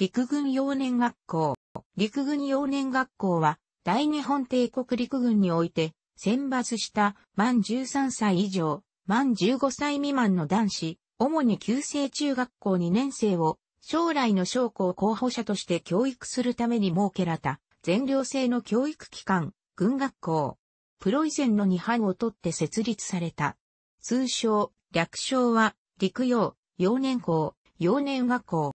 陸軍幼年学校。陸軍幼年学校は、大日本帝国陸軍において、選抜した満13歳以上、満15歳未満の男子、主に旧制中学校2年生を、将来の将校候補者として教育するために設けられた、全寮制の教育機関、軍学校。プロイセンの2班を取って設立された。通称、略称は、陸洋、幼年校、幼年学校。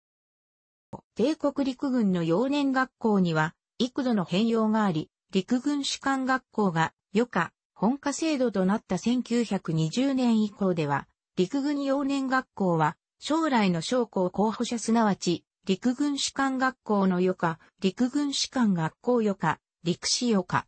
帝国陸軍の幼年学校には、幾度の変容があり、陸軍士官学校が、余暇、本科制度となった1920年以降では、陸軍幼年学校は、将来の将校候補者すなわち、陸軍士官学校の余暇、陸軍士官学校余暇、陸士余暇。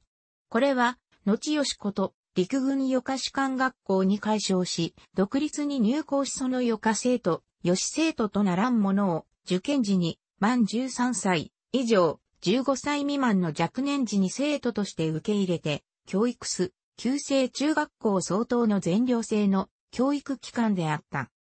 これは、後吉こと、陸軍余暇士官学校に改称し、独立に入校しその余暇生徒、吉生徒とならんものを、受験時に満13歳以上、15歳未満の若年児に生徒として受け入れて、教育す、旧制中学校相当の全寮制の教育機関であった。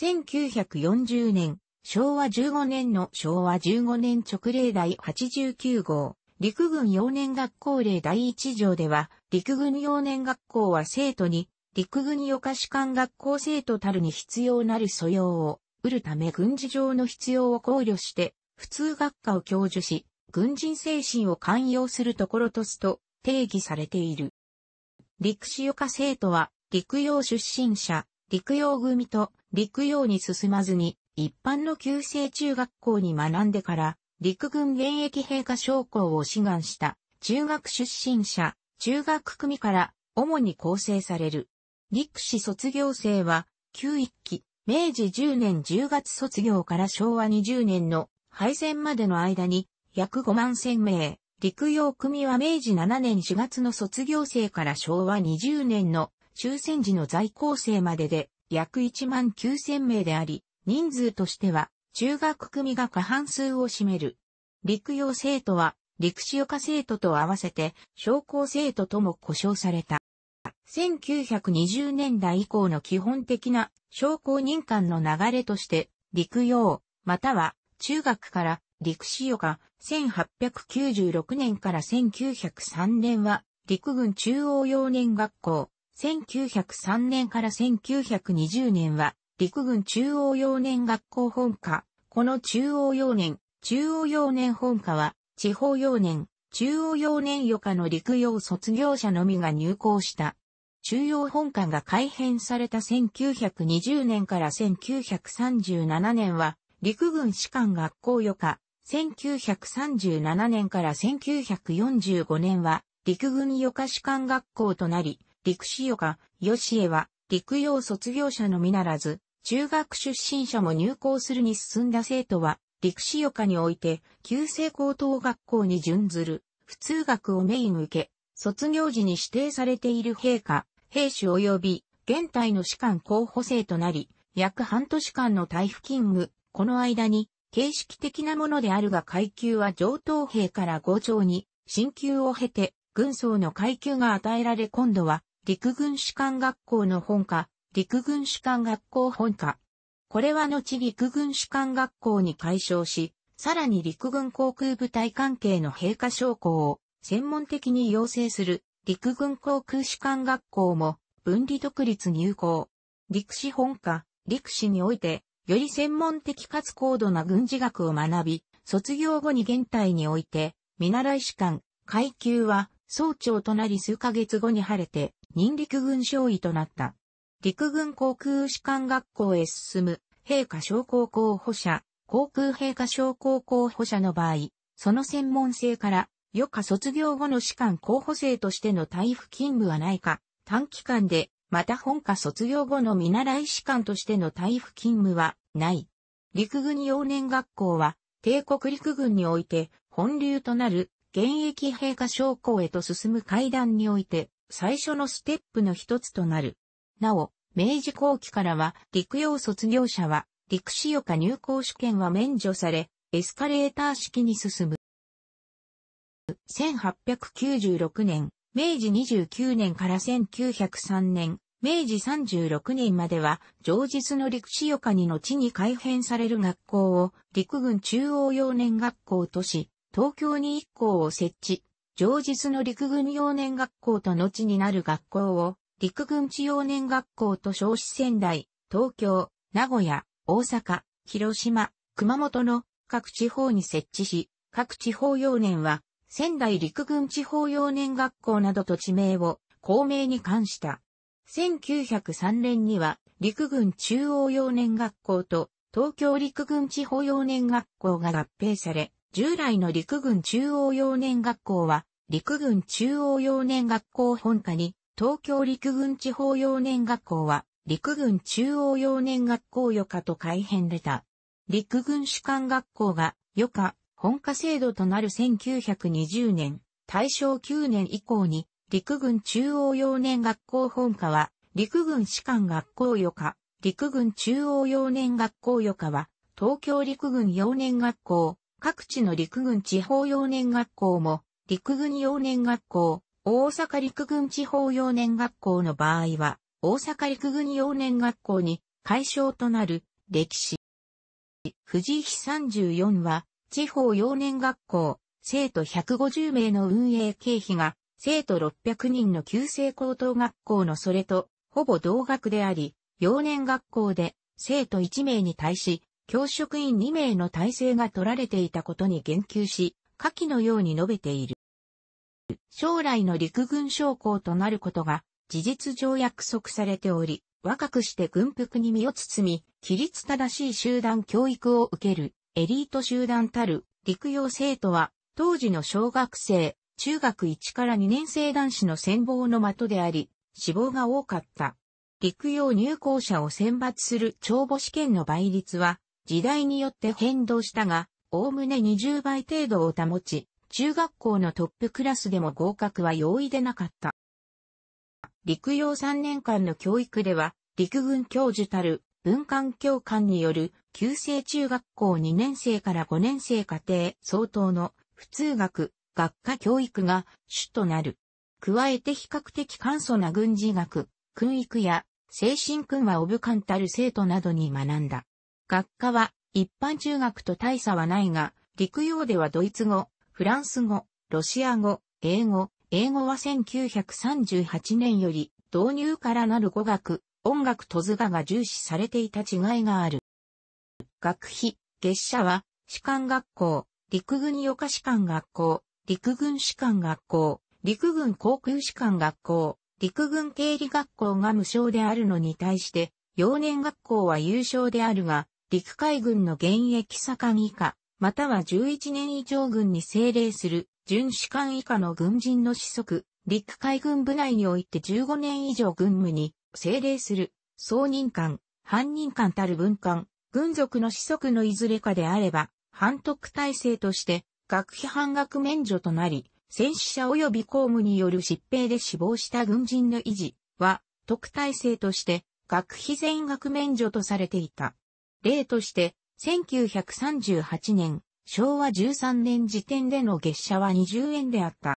1940年、昭和15年の昭和15年直令第89号、陸軍幼年学校令第1条では、陸軍幼年学校は生徒に、陸軍予科士官学校生徒たるに必要なる素養を、得るため軍事上の必要を考慮して、普通学科を教授し、軍人精神を寛容するところとすと定義されている。陸士岡生徒は、陸洋出身者、陸洋組と陸洋に進まずに、一般の旧制中学校に学んでから、陸軍現役陛下将校を志願した、中学出身者、中学組から主に構成される。陸士卒業生は、旧一期、明治10年10月卒業から昭和20年の敗戦までの間に約5万1000名、陸洋組は明治7年4月の卒業生から昭和20年の終戦時の在校生までで約1万9000名であり、人数としては中学組が過半数を占める。陸洋生徒は陸士岡生徒と合わせて商工生徒とも呼称された。1920年代以降の基本的な商工人間の流れとして、陸洋、または中学から陸士ヨガ、1896年から1903年は陸軍中央幼年学校、1903年から1920年は陸軍中央幼年学校本科。この中央幼年、中央幼年本科は地方幼年、中央幼年余科の陸洋卒業者のみが入校した。中央本科が改編された1920年から1937年は、陸軍士官学校予科、1937年から1945年は、陸軍予科士官学校となり、陸士予科、吉江は、陸用卒業者のみならず、中学出身者も入校するに進んだ生徒は、陸士予科において、旧制高等学校に準ずる、普通学をメイン受け、卒業時に指定されている陛下、兵士及び、現代の士官候補生となり、約半年間の退付勤務、この間に、形式的なものであるが階級は上等兵から豪長に、進級を経て、軍曹の階級が与えられ今度は、陸軍士官学校の本科、陸軍士官学校本科。これは後陸軍士官学校に改称し、さらに陸軍航空部隊関係の閉下将校を専門的に養成する陸軍航空士官学校も分離独立入校。陸士本科、陸士においてより専門的かつ高度な軍事学を学び、卒業後に現代において、見習い士官、階級は、総長となり数ヶ月後に晴れて、人陸軍将尉となった。陸軍航空士官学校へ進む、陛下将校候補者、航空陛下将校候補者の場合、その専門性から、余暇卒業後の士官候補生としての退付勤務はないか、短期間でまた本科卒業後の見習い士官としての退府勤務はない。陸軍幼年学校は帝国陸軍において本流となる現役陛下将校へと進む階段において最初のステップの一つとなる。なお、明治後期からは陸洋卒業者は陸士予科入校試験は免除され、エスカレーター式に進む。1896年、明治29年から1903年、明治36年までは、上日の陸士岡に後に改編される学校を、陸軍中央幼年学校とし、東京に一校を設置、上日の陸軍幼年学校と後になる学校を、陸軍地幼年学校と少子仙台、東京、名古屋、大阪、広島、熊本の各地方に設置し、各地方幼年は仙台陸軍地方幼年学校などと地名を公明に関した。1903年には陸軍中央幼年学校と東京陸軍地方幼年学校が合併され、従来の陸軍中央幼年学校は陸軍中央幼年学校本科に、東京陸軍地方幼年学校は陸軍中央幼年学校余科と改編出た。陸軍士官学校が余科本科制度となる1920年、大正9年以降に陸軍中央幼年学校本科は、陸軍士官学校予科、陸軍中央幼年学校予科は、東京陸軍幼年学校、各地の陸軍地方幼年学校も、陸軍幼年学校、大阪陸軍地方幼年学校の場合は、大阪陸軍幼年学校に解消となる歴史。富士日34は、地方幼年学校、生徒150名の運営経費が生徒600人の旧制高等学校のそれと、ほぼ同学であり、幼年学校で生徒1名に対し、教職員2名の体制が取られていたことに言及し、下記のように述べている。将来の陸軍将校となることが事実上約束されており、若くして軍服に身を包み、規律正しい集団教育を受けるエリート集団たる陸洋生徒は当時の小学生、中学1から2年生男子の戦望の的であり、死亡が多かった。陸用入校者を選抜する帳簿試験の倍率は、時代によって変動したが、おおむね20倍程度を保ち、中学校のトップクラスでも合格は容易でなかった。陸用3年間の教育では、陸軍教授たる文官教官による、旧制中学校2年生から5年生家庭相当の普通学、学科教育が主となる。加えて比較的簡素な軍事学、訓育や精神訓オブカンタル生徒などに学んだ。学科は一般中学と大差はないが、陸洋ではドイツ語、フランス語、ロシア語、英語、英語は1938年より導入からなる語学、音楽と図画が重視されていた違いがある。学費、月謝は、士官学校、陸軍予科士官学校、陸軍士官学校、陸軍航空士官学校、陸軍経理学校が無償であるのに対して、幼年学校は優勝であるが、陸海軍の現役左官以下、または11年以上軍に政令する、準士官以下の軍人の子息、陸海軍部内において15年以上軍務に政令する、総任官、犯人官たる文官、軍属の子息のいずれかであれば、反徳体制として、学費半額免除となり、戦死者及び公務による疾病で死亡した軍人の維持は、特待生として、学費全額免除とされていた。例として、1938年、昭和13年時点での月謝は20円であった。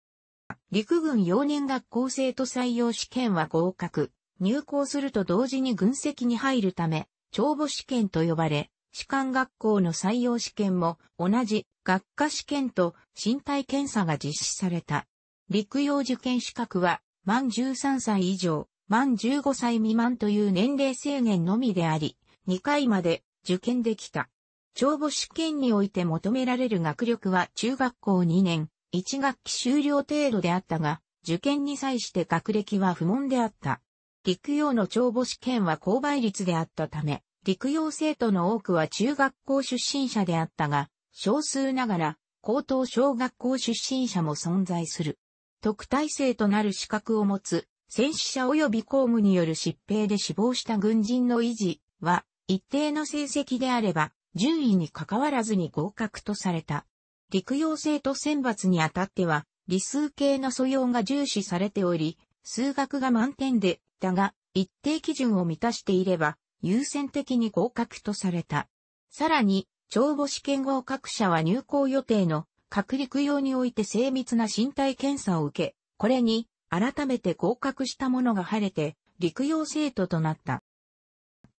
陸軍幼年学校生徒採用試験は合格。入校すると同時に軍籍に入るため、帳簿試験と呼ばれ、士官学校の採用試験も同じ学科試験と身体検査が実施された。陸用受験資格は満13歳以上、満15歳未満という年齢制限のみであり、2回まで受験できた。帳簿試験において求められる学力は中学校2年、1学期終了程度であったが、受験に際して学歴は不問であった。陸用の帳簿試験は高倍率であったため、陸洋生徒の多くは中学校出身者であったが、少数ながら、高等小学校出身者も存在する。特待生となる資格を持つ、戦死者及び公務による疾病で死亡した軍人の維持は、一定の成績であれば、順位に関わらずに合格とされた。陸洋生徒選抜にあたっては、理数系の素養が重視されており、数学が満点で、だが、一定基準を満たしていれば、優先的に合格とされた。さらに、帳簿試験合格者は入校予定の各陸用において精密な身体検査を受け、これに改めて合格した者が晴れて陸用生徒となった。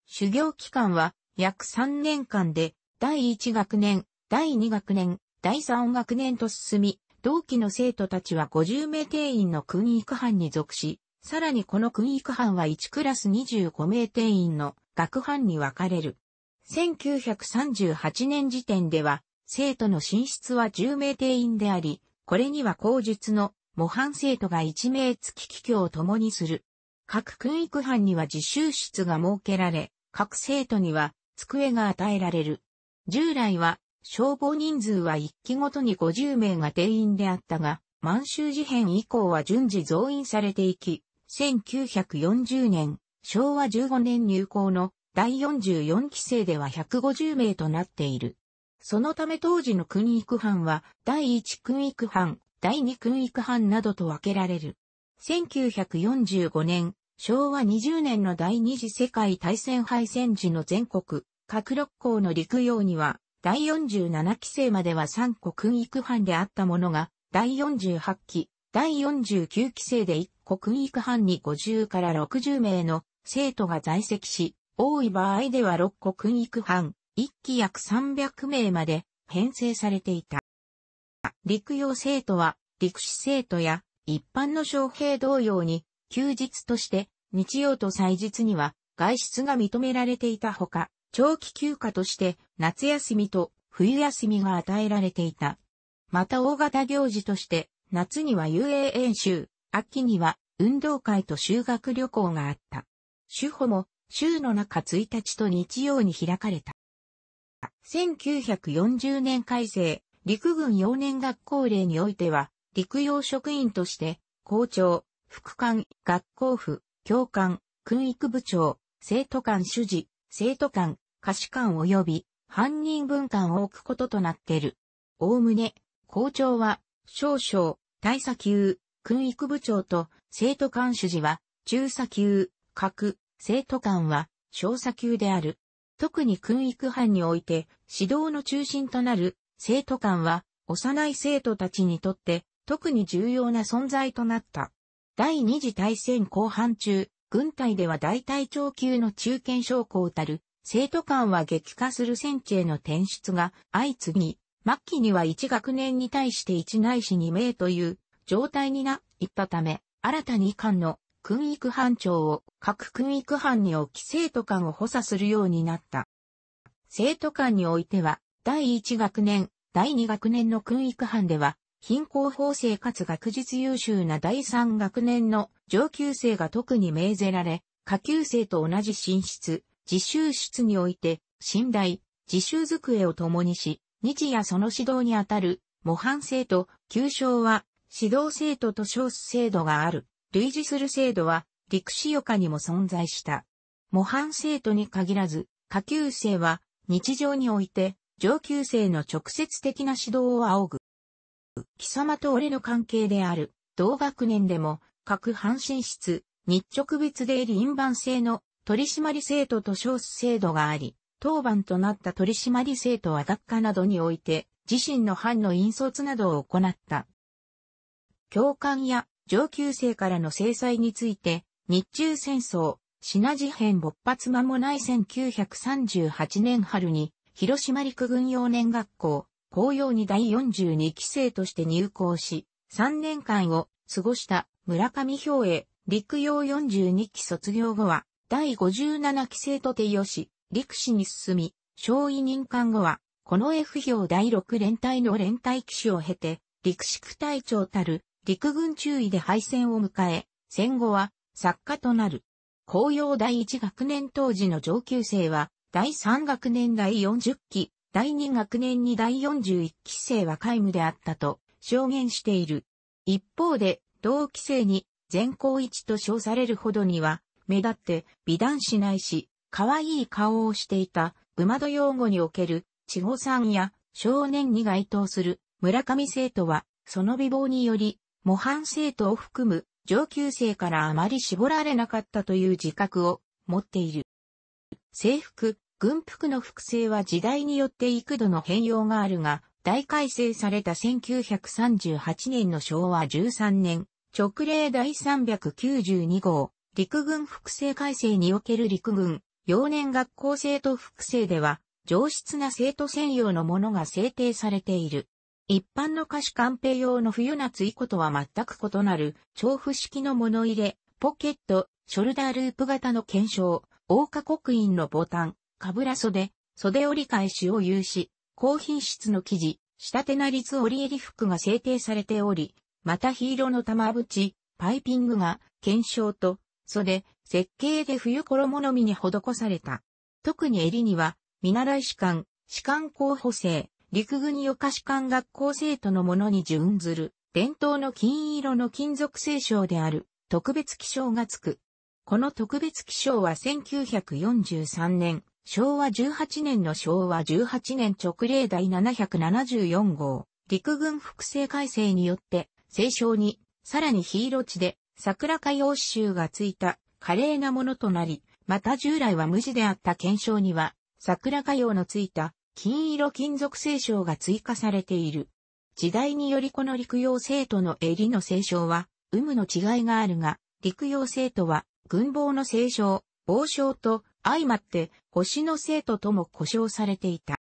修行期間は約3年間で第1学年、第2学年、第3学年と進み、同期の生徒たちは50名定員の訓育班に属し、さらにこの訓育班は1クラス25名定員の学班に分かれる。1938年時点では、生徒の進出は10名定員であり、これには口述の模範生徒が1名付き帰居を共にする。各訓育班には自習室が設けられ、各生徒には机が与えられる。従来は消防人数は1期ごとに50名が定員であったが、満州事変以降は順次増員されていき、1940年、昭和15年入校の第44期生では150名となっている。そのため当時の訓育班は、第1訓育班、第2訓育班などと分けられる。1945年、昭和20年の第二次世界大戦敗戦時の全国、各六校の陸用には、第47期生までは3個訓育班であったものが、第48期、第49期生で1個訓育班に50から60名の生徒が在籍し、多い場合では6個訓育班、1期約300名まで編成されていた。陸用生徒は、陸士生徒や一般の将兵同様に、休日として日曜と祭日には外出が認められていたほか、長期休暇として夏休みと冬休みが与えられていた。また大型行事として、夏には遊泳演習、秋には運動会と修学旅行があった。主歩も週の中1日と日曜に開かれた。1940年改正、陸軍幼年学校令においては、陸洋職員として、校長、副官、学校府、教官、訓育部長、生徒官主事、生徒官、歌士官及び、犯人分官を置くこととなっている。おおむね、校長は、少々、大佐級、訓育部長と、生徒官主事は、中佐級、各、生徒間は、少佐級である。特に訓育班において、指導の中心となる、生徒間は、幼い生徒たちにとって、特に重要な存在となった。第二次大戦後半中、軍隊では大隊長級の中堅将校たる、生徒間は激化する戦地への転出が相次ぎ、末期には1学年に対して1ないし2名という状態になったため、新たに間の訓育班長を各訓育班に置き生徒間を補佐するようになった。生徒間においては、第1学年、第2学年の訓育班では、貧困法制かつ学術優秀な第3学年の上級生が特に命ぜられ、下級生と同じ寝室、自習室において、寝台、自習机を共にし、日夜その指導にあたる模範生徒、旧称は指導生徒と称す制度がある。類似する制度は、陸士予科にも存在した。模範生徒に限らず、下級生は、日常において、上級生の直接的な指導を仰ぐ。貴様と俺の関係である、同学年でも、各半身室、日直別で印番制の取締制度と称す制度があり、当番となった取締制度は学科などにおいて、自身の班の引率などを行った。教官や上級生からの制裁について、日中戦争、シナ事変勃発間もない1938年春に、広島陸軍幼年学校、紅葉に第42期生として入校し、3年間を過ごした村上兵衛、陸用42期卒業後は、第57期生と手よし、陸士に進み、小委任官後は、この F 表第6連隊の連隊騎士を経て、陸区隊長たる陸軍中尉で敗戦を迎え、戦後は作家となる。紅葉第1学年当時の上級生は、第3学年第40期、第2学年に第41期生は皆無であったと証言している。一方で、同期生に全校一と称されるほどには、目立って美男子ないし、可愛い顔をしていた、馬戸用語における、千穂さんや少年に該当する村上生徒は、その美貌により、模範生徒を含む上級生からあまり絞られなかったという自覚を持っている。制服、軍服の複製は時代によって幾度の変容があるが、大改正された1938年の昭和13年、直令第392号、陸軍複製改正における陸軍、幼年学校生徒複製では、上質な生徒専用のものが制定されている。一般の菓子カンペ用の冬夏以降とは全く異なる、調布式の物入れ、ポケット、ショルダーループ型の検証、大化刻印のボタン、かぶら袖、袖折り返しを有し、高品質の生地、仕立てな率折襟服が制定されており、また黄色の玉縁、パイピングが、検証と、袖、設計で冬衣のみに施された。特に襟には、見習い士官、士官候補生、陸軍予科士館学校生徒のものに準ずる、伝統の金色の金属製章である、特別記章がつく。この特別記章は1943年、昭和18年の昭和18年直令第774号、陸軍複製改正によって、聖章に、さらにヒーロ地で、桜歌謡集がついた、華麗なものとなり、また従来は無地であった検証には、桜歌謡のついた、金色金属聖章が追加されている。時代によりこの陸用生徒の襟の聖章は、有無の違いがあるが、陸用生徒は、軍棒の聖章、暴章と相まって、星の生徒とも呼称されていた。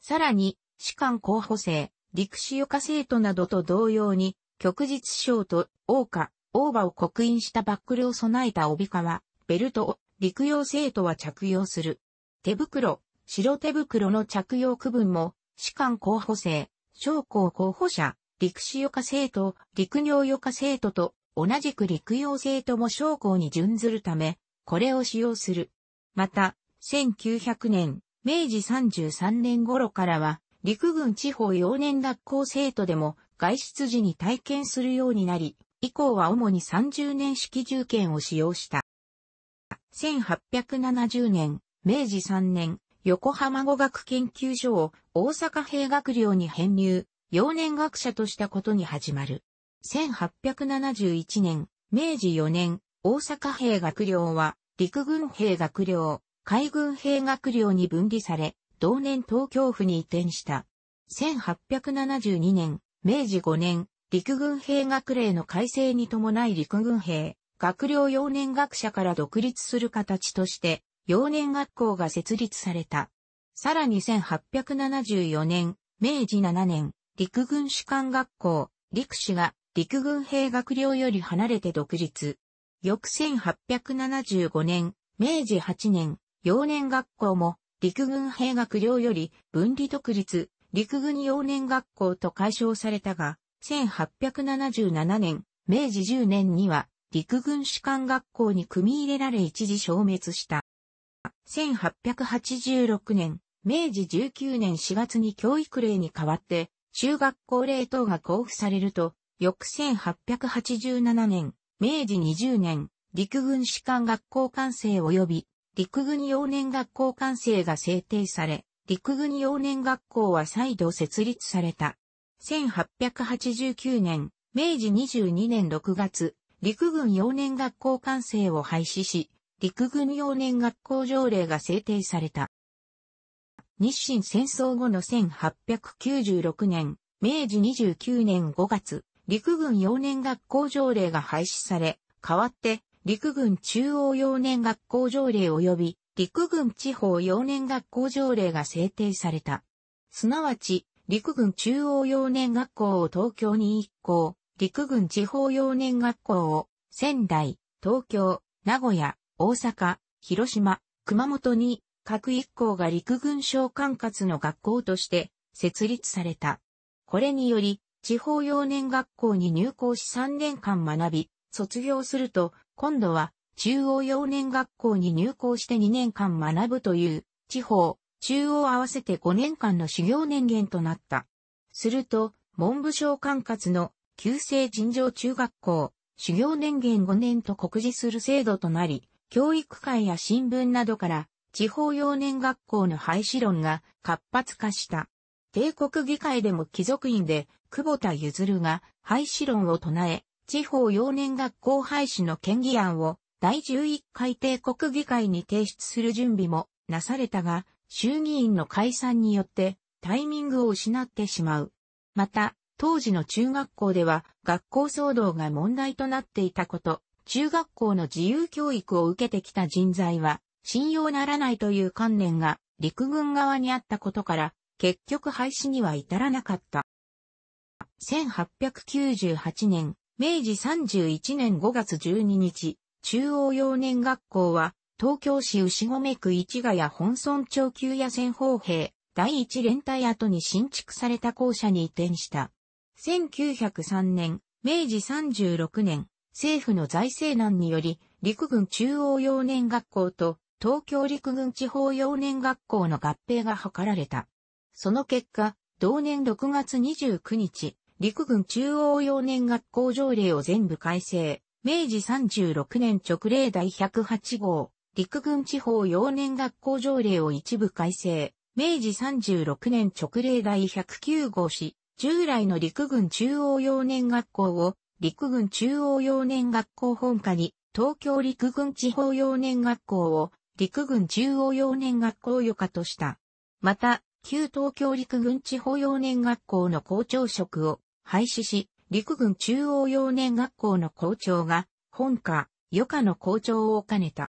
さらに、士官候補生、陸士予科生徒などと同様に、旭日章と王家、王馬を刻印したバックルを備えた帯川、ベルトを陸用生徒は着用する。手袋、白手袋の着用区分も、士官候補生、将校候補者、陸士予科生徒、陸業予科生徒と、同じく陸用生徒も将校に準ずるため、これを使用する。また、1900年、明治33年頃からは、陸軍地方幼年学校生徒でも外出時に体験するようになり、以降は主に30年式銃剣を使用した。1870年、明治3年、横浜語学研究所を大阪兵学寮に編入、幼年学者としたことに始まる。1871年、明治4年、大阪兵学寮は、陸軍兵学寮、海軍兵学寮に分離され、同年東京府に移転した。1872年、明治5年、陸軍兵学令の改正に伴い陸軍兵、学寮幼年学者から独立する形として、幼年学校が設立された。さらに1874年、明治7年、陸軍士官学校、陸士が陸軍兵学寮より離れて独立。翌1875年、明治8年、幼年学校も陸軍兵学寮より分離独立、陸軍幼年学校と解消されたが、1877年、明治10年には陸軍士官学校に組み入れられ一時消滅した。1886年、明治19年4月に教育令に代わって、中学校令等が交付されると、翌1887年、明治20年、陸軍士官学校官制及び、陸軍幼年学校官制が制定され、陸軍幼年学校は再度設立された。1889年、明治22年6月、陸軍幼年学校官制を廃止し、陸軍幼年学校条例が制定された。日清戦争後の1896年、明治29年5月、陸軍幼年学校条例が廃止され、代わって陸軍中央幼年学校条例及び陸軍地方幼年学校条例が制定された。すなわち、陸軍中央幼年学校を東京に一校、陸軍地方幼年学校を仙台、東京、名古屋、大阪、広島、熊本に各一校が陸軍省管轄の学校として設立された。これにより、地方幼年学校に入校し3年間学び、卒業すると、今度は中央幼年学校に入校して2年間学ぶという、地方、中央合わせて5年間の修行年限となった。すると、文部省管轄の旧制尋常中学校、修行年限5年と告示する制度となり、教育会や新聞などから地方幼年学校の廃止論が活発化した。帝国議会でも貴族院で久保田譲が廃止論を唱え、地方幼年学校廃止の県議案を第11回帝国議会に提出する準備もなされたが、衆議院の解散によってタイミングを失ってしまう。また、当時の中学校では学校騒動が問題となっていたこと、中学校の自由教育を受けてきた人材は信用ならないという観念が陸軍側にあったことから、結局廃止には至らなかった。1898年、明治31年5月12日、中央幼年学校は、東京市牛込区市ヶ谷本村町旧野戦砲兵、第一連隊跡に新築された校舎に移転した。1903年、明治36年、政府の財政難により、陸軍中央幼年学校と東京陸軍地方幼年学校の合併が図られた。その結果、同年6月29日、陸軍中央幼年学校条例を全部改正、明治36年直令第108号、陸軍地方幼年学校条例を一部改正、明治36年直令第109号し、従来の陸軍中央幼年学校を陸軍中央幼年学校本科に、東京陸軍地方幼年学校を、陸軍中央幼年学校予科とした。また、旧東京陸軍地方幼年学校の校長職を廃止し、陸軍中央幼年学校の校長が、本科、予科の校長を兼ねた。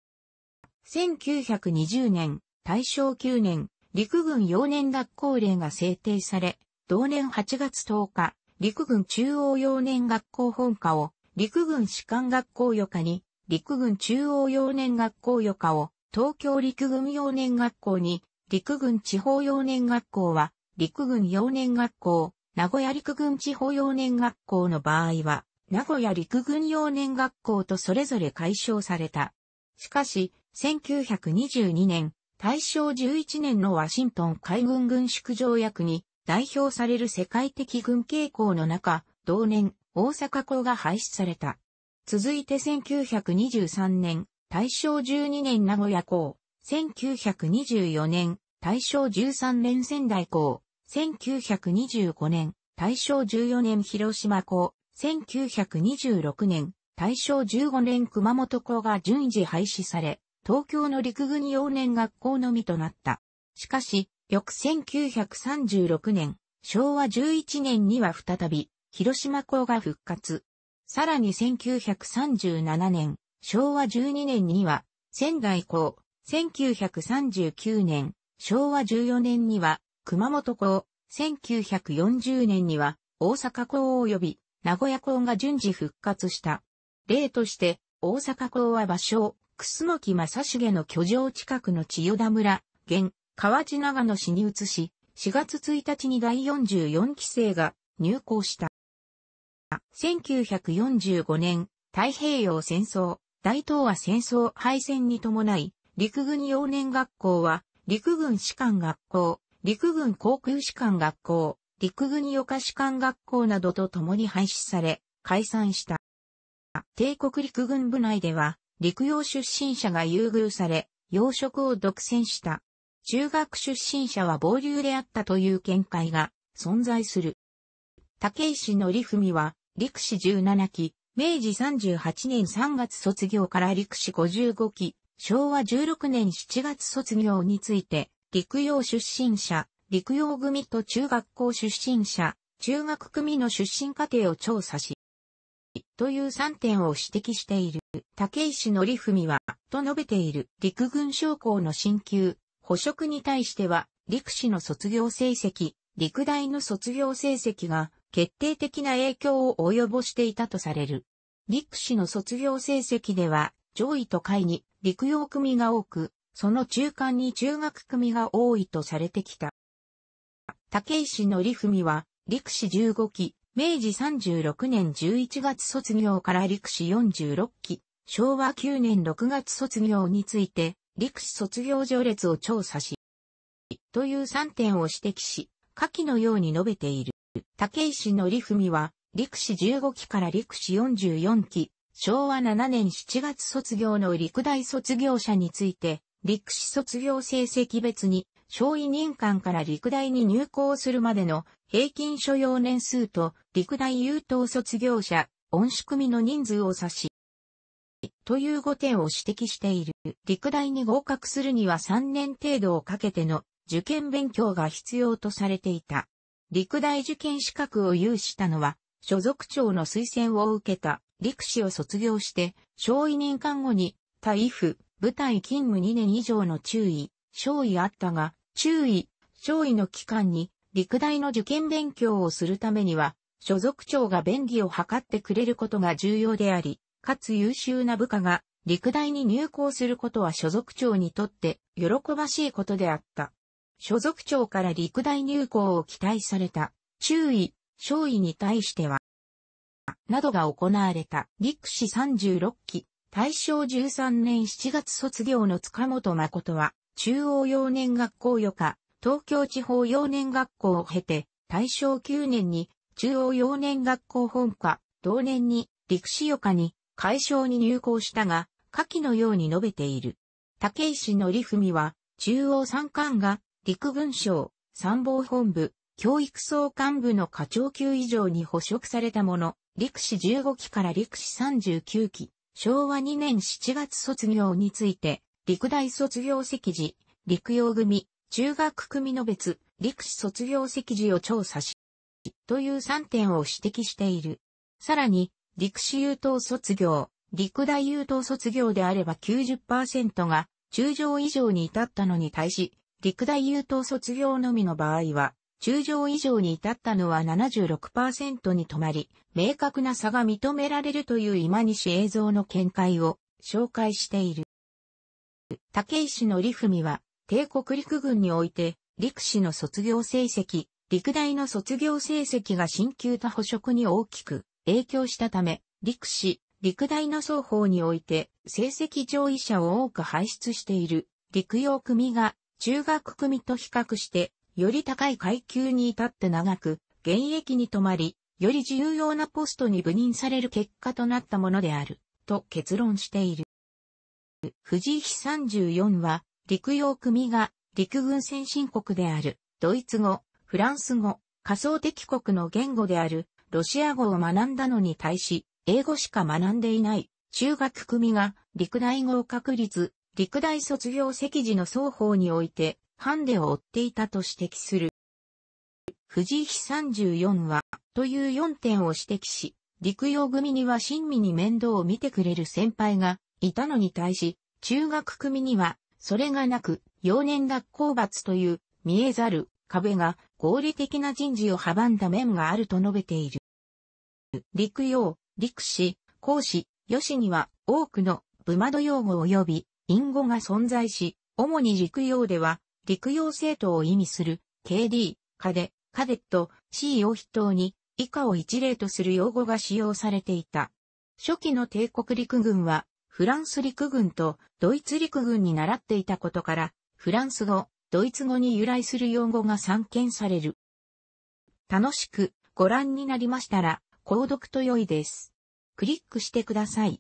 1920年、大正9年、陸軍幼年学校令が制定され、同年8月10日、陸軍中央幼年学校本科を、陸軍士官学校予科に、陸軍中央幼年学校予科を、東京陸軍幼年学校に、陸軍地方幼年学校は、陸軍幼年学校、名古屋陸軍地方幼年学校の場合は、名古屋陸軍幼年学校とそれぞれ解消された。しかし、1922年、大正11年のワシントン海軍軍縮条約に、代表される世界的軍傾校の中、同年、大阪校が廃止された。続いて1923年、大正12年名古屋校、1924年、大正13年仙台校、1925年、大正14年広島校、1926年、大正15年熊本校が順次廃止され、東京の陸軍幼年学校のみとなった。しかし、翌1936年、昭和11年には再び、広島港が復活。さらに1937年、昭和12年には、仙台港、1939年、昭和14年には、熊本港、1940年には、大阪港及び、名古屋港が順次復活した。例として、大阪港は場所楠木正成の居城近くの千代田村、現、河内長野市に移し、4月1日に第44期生が入校した。1945年、太平洋戦争、大東亜戦争敗戦に伴い、陸軍幼年学校は、陸軍士官学校、陸軍航空士官学校、陸軍予科士官学校などと共に廃止され、解散した。帝国陸軍部内では、陸洋出身者が優遇され、養殖を独占した。中学出身者は暴流であったという見解が存在する。竹石のりふみは、陸士17期、明治38年3月卒業から陸士55期、昭和16年7月卒業について、陸洋出身者、陸洋組と中学校出身者、中学組の出身家庭を調査し、という3点を指摘している。竹石のりふみは、と述べている陸軍将校の進級、捕食に対しては、陸士の卒業成績、陸大の卒業成績が決定的な影響を及ぼしていたとされる。陸士の卒業成績では、上位と下位に陸洋組が多く、その中間に中学組が多いとされてきた。竹石のりふみは、陸士15期、明治36年11月卒業から陸士46期、昭和9年6月卒業について、陸士卒業序列を調査し、という3点を指摘し、下記のように述べている。武石則文は、陸士15期から陸士44期、昭和7年7月卒業の陸大卒業者について、陸士卒業成績別に、小委任官から陸大に入校するまでの平均所要年数と陸大優等卒業者、恩仕組の人数を指し、という5点を指摘している。陸大に合格するには3年程度をかけての受験勉強が必要とされていた。陸大受験資格を有したのは、所属長の推薦を受けた陸士を卒業して、小委任官後に、体府、部隊勤務2年以上の注意、少尉あったが、注意、少尉の期間に、陸大の受験勉強をするためには、所属長が便宜を図ってくれることが重要であり、かつ優秀な部下が陸大に入校することは所属長にとって喜ばしいことであった。所属長から陸大入校を期待された、注意、小意に対しては、などが行われた、陸士36期、大正13年7月卒業の塚本誠は、中央幼年学校よか、東京地方幼年学校を経て、大正9年に中央幼年学校本科、同年に陸士よかに解消に入校したが、下記のように述べている。竹石則文は、中央参観が、陸軍省、参謀本部、教育総監部の課長級以上に捕食されたもの、陸士15期から陸士39期、昭和2年7月卒業について、陸大卒業席次、陸用組、中学組の別、陸士卒業席次を調査し、という3点を指摘している。さらに、陸士優等卒業、陸大優等卒業であれば90%が中上以上に至ったのに対し、陸大優等卒業のみの場合は、中上以上に至ったのは76%に止まり、明確な差が認められるという今西映像の見解を紹介している。竹石のリフミは、帝国陸軍において、陸士の卒業成績、陸大の卒業成績が新級と捕色に大きく影響したため、陸士、陸大の双方において成績上位者を多く輩出している陸用組が中学組と比較してより高い階級に至って長く現役に止まり、より重要なポストに部任される結果となったものである、と結論している。藤井比34は、陸用組が陸軍先進国である、ドイツ語、フランス語、仮想敵国の言語である、ロシア語を学んだのに対し、英語しか学んでいない中学組が陸大合格率、陸大卒業席次の双方において、ハンデを追っていたと指摘する。藤井比34は、という4点を指摘し、陸用組には親身に面倒を見てくれる先輩がいたのに対し、中学組には、それがなく、幼年学校罰という、見えざる壁が合理的な人事を阻んだ面があると述べている。陸用、陸士、孔子、吉には多くのブマド用語及び隠語が存在し、主に陸用では陸用生徒を意味する KD、カデ、カデット、C を筆頭に以下を一例とする用語が使用されていた。初期の帝国陸軍はフランス陸軍とドイツ陸軍に習っていたことから、フランス語、ドイツ語に由来する用語が散見される。楽しくご覧になりましたら、購読と良いです。クリックしてください。